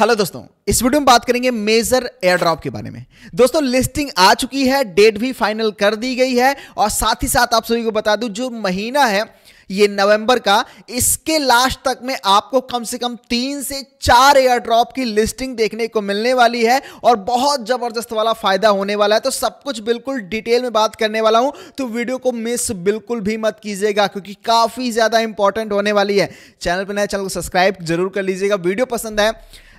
hello दोस्तों इस video में बात करेंगे मेजर एयर ड्रॉप के बारे में दोस्तों लिस्टिंग आ चुकी है डेट भी फाइनल कर दी गई है और साथ ही साथ आप सभी को बता दूं जो महीना है ये नवंबर का इसके लास्ट तक में आपको कम से कम तीन से चार एयर ड्रॉप की लिस्टिंग देखने को मिलने वाली है और बहुत जबरदस्त वाला फायदा होने वाला है तो सब कुछ बिल्कुल डिटेल में बात करने वाला हूं तो वीडियो को मिस बिल्कुल भी मत कीजिएगा क्योंकि काफी ज्यादा इंपॉर्टेंट होने वाली है चैनल पर नया चैनल को सब्सक्राइब जरूर कर लीजिएगा वीडियो पसंद है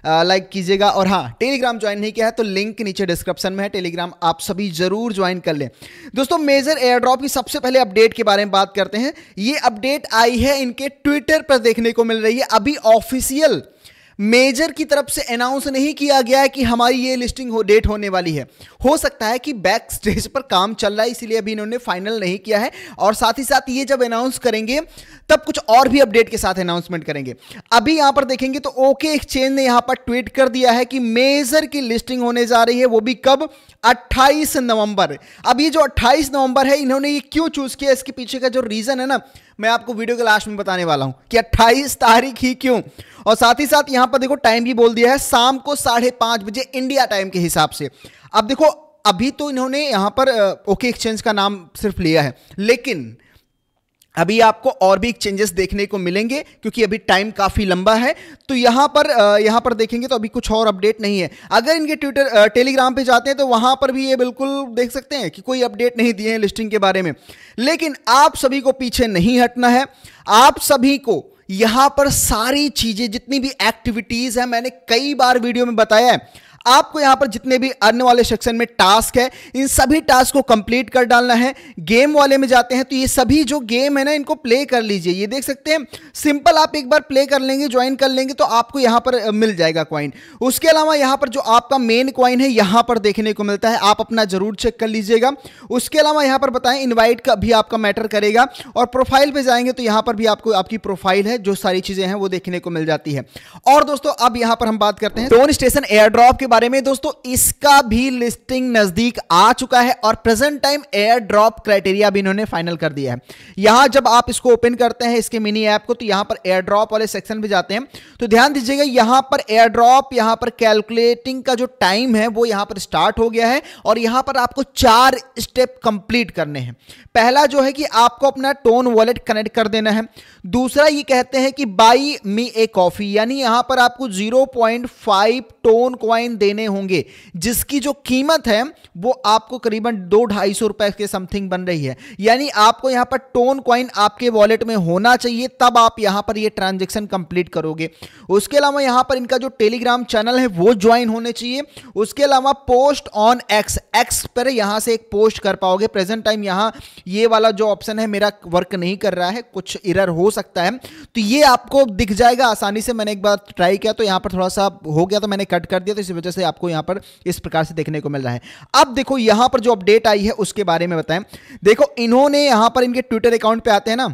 लाइक कीजिएगा और हाँ टेलीग्राम ज्वाइन नहीं किया है तो लिंक नीचे डिस्क्रिप्शन में है टेलीग्राम आप सभी जरूर ज्वाइन कर लें दोस्तों मेजर एयर ड्रॉप की सबसे पहले अपडेट के बारे में बात करते हैं ये अपडेट आई है इनके ट्विटर पर देखने को मिल रही है अभी ऑफिशियल मेजर की तरफ से अनाउंस नहीं किया गया है कि हमारी ये लिस्टिंग हो डेट होने वाली है हो सकता है कि बैक स्टेज पर काम चल रहा है इसीलिए अभी इन्होंने फाइनल नहीं किया है और साथ ही साथ ये जब अनाउंस करेंगे तब कुछ और भी अपडेट के साथ अनाउंसमेंट करेंगे अभी यहां पर देखेंगे तो ओके एक्सचेंज ने यहां पर ट्वीट कर दिया है कि मेजर की लिस्टिंग होने जा रही है वो भी कब 28 नवंबर अब ये जो 28 नवंबर है इन्होंने ये क्यों चूज किया इसके पीछे का जो रीजन है ना मैं आपको वीडियो के लास्ट में बताने वाला हूं कि 28 तारीख ही क्यों और साथ ही साथ यहां पर देखो टाइम भी बोल दिया है शाम को साढ़े पांच बजे इंडिया टाइम के हिसाब से अब देखो अभी तो इन्होंने यहां पर ओके एक्सचेंज का नाम सिर्फ लिया है लेकिन अभी आपको और भी चेंजेस देखने को मिलेंगे क्योंकि अभी टाइम काफ़ी लंबा है तो यहां पर यहाँ पर देखेंगे तो अभी कुछ और अपडेट नहीं है अगर इनके ट्विटर टेलीग्राम पे जाते हैं तो वहां पर भी ये बिल्कुल देख सकते हैं कि कोई अपडेट नहीं दिए हैं लिस्टिंग के बारे में लेकिन आप सभी को पीछे नहीं हटना है आप सभी को यहाँ पर सारी चीज़ें जितनी भी एक्टिविटीज़ है मैंने कई बार वीडियो में बताया है आपको यहां पर जितने भी अर्न वाले सेक्शन में टास्क है इन सभी टास्क को कंप्लीट कर डालना है गेम वाले में जाते हैं तो ये सभी जो गेम है ना इनको प्ले कर लीजिए ये देख सकते हैं सिंपल आप एक बार प्ले कर लेंगे ज्वाइन कर लेंगे तो आपको यहां पर मिल जाएगा क्वाइन उसके अलावा यहां पर जो आपका मेन क्वाइन है यहां पर देखने को मिलता है आप अपना जरूर चेक कर लीजिएगा उसके अलावा यहां पर बताएं इन्वाइट का भी आपका मैटर करेगा और प्रोफाइल पर जाएंगे तो यहां पर भी आपको आपकी प्रोफाइल है जो सारी चीजें हैं वो देखने को मिल जाती है और दोस्तों अब यहां पर हम बात करते हैं टोन स्टेशन एयर ड्रॉप के बारे में दोस्तों इसका भी लिस्टिंग नजदीक आ चुका है और present time air drop criteria भी इन्होंने फाइनल कर दिया है यहां जब आप इसको ओपन करते हैं इसके मिनी ऐप को तो यहां पर एयर ड्रॉप वाले सेक्शन पे जाते हैं तो ध्यान दीजिएगा यहां पर एयर ड्रॉप यहां पर कैलकुलेटिंग का जो टाइम है वो यहां पर स्टार्ट हो गया है और यहां पर आपको चार स्टेप कंप्लीट करने हैं पहला जो है कि आपको अपना टोन वॉलेट कनेक्ट कर देना है दूसरा ये कहते हैं कि बाई मी ए कॉफी यानी यहां पर आपको 0.5 टोन क्वाइन देने होंगे जिसकी जो कीमत है वो आपको करीबन दो ढाई सौ रुपए के समथिंग बन रही है यानी आपको यहां पर टोन क्वाइन आपके वॉलेट में होना चाहिए तब आप यहां पर ये ट्रांजेक्शन कंप्लीट करोगे उसके अलावा यहां पर इनका जो टेलीग्राम चैनल है वो ज्वाइन होने चाहिए उसके अलावा पोस्ट ऑन एक्स एक्स पर यहां से एक पोस्ट कर पाओगे प्रेजेंट टाइम यहां ये वाला जो ऑप्शन है मेरा वर्क नहीं कर रहा है कुछ इरर हो सकता है तो ये आपको दिख जाएगा आसानी से मैंने एक बार ट्राई किया तो यहां पर थोड़ा सा हो गया तो मैंने कट कर दिया तो इसी वजह वजह से आपको यहां पर इस प्रकार से देखने को मिल रहा है अब देखो यहां पर जो अपडेट आई है उसके बारे में बताएं देखो इन्होंने यहां पर इनके ट्विटर अकाउंट पर आते हैं ना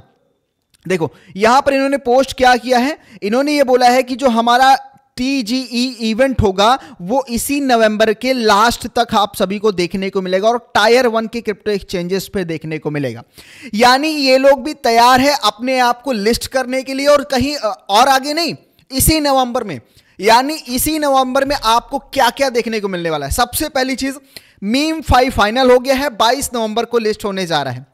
देखो यहां पर इन्होंने पोस्ट क्या किया है इन्होंने ये बोला है कि जो हमारा टीजीई इवेंट e होगा वो इसी नवंबर के लास्ट तक आप सभी को देखने को मिलेगा और टायर वन के क्रिप्टो एक्सचेंजेस पे देखने को मिलेगा यानी ये लोग भी तैयार है अपने आप को लिस्ट करने के लिए और कहीं और आगे नहीं इसी नवंबर में यानी इसी नवंबर में आपको क्या क्या देखने को मिलने वाला है सबसे पहली चीज मीम फाइव फाइनल हो गया है 22 नवंबर को लिस्ट होने जा रहा है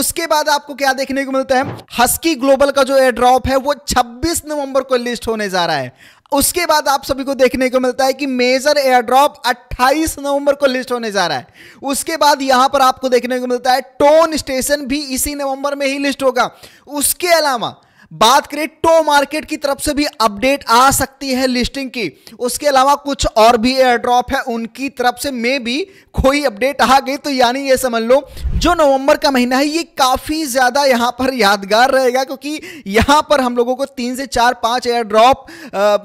उसके बाद आपको क्या देखने को मिलता है हस्की ग्लोबल का जो एयर ड्रॉप है वो 26 नवंबर को लिस्ट होने जा रहा है उसके बाद आप सभी को देखने को मिलता है कि मेजर एयर ड्रॉप 28 नवंबर को लिस्ट होने जा रहा है उसके बाद यहां पर आपको देखने को मिलता है टोन स्टेशन भी इसी नवंबर में ही लिस्ट होगा उसके अलावा बात करें टो मार्केट की तरफ से भी अपडेट आ सकती है लिस्टिंग की उसके अलावा कुछ और भी एयर ड्रॉप है उनकी तरफ से मे भी कोई अपडेट आ गई तो यानी ये समझ लो जो नवंबर का महीना है ये काफ़ी ज़्यादा यहां पर यादगार रहेगा क्योंकि यहां पर हम लोगों को तीन से चार पांच एयर ड्रॉप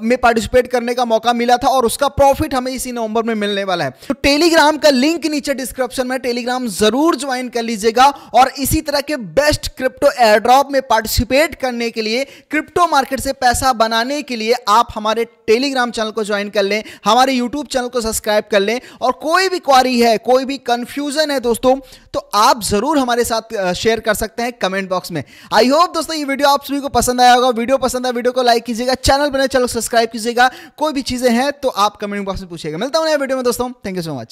में पार्टिसिपेट करने का मौका मिला था और उसका प्रॉफिट हमें इसी नवंबर में मिलने वाला है तो टेलीग्राम का लिंक नीचे डिस्क्रिप्शन में टेलीग्राम ज़रूर ज्वाइन कर लीजिएगा और इसी तरह के बेस्ट क्रिप्टो एयर ड्रॉप में पार्टिसिपेट करने के लिए क्रिप्टो मार्केट से पैसा बनाने के लिए आप हमारे टेलीग्राम चैनल को ज्वाइन कर लें हमारे यूट्यूब चैनल को सब्सक्राइब कर लें और कोई भी क्वारी है कोई भी कंफ्यूजन है दोस्तों तो आप आप जरूर हमारे साथ शेयर कर सकते हैं कमेंट बॉक्स में आई होप दोस्तों ये वीडियो आप सभी को पसंद आया होगा वीडियो पसंद आया वीडियो को लाइक कीजिएगा चैनल बने चलो सब्सक्राइब कीजिएगा कोई भी चीजें हैं तो आप कमेंट बॉक्स में पूछिएगा मिलता हूं नया वीडियो में दोस्तों थैंक यू सो मच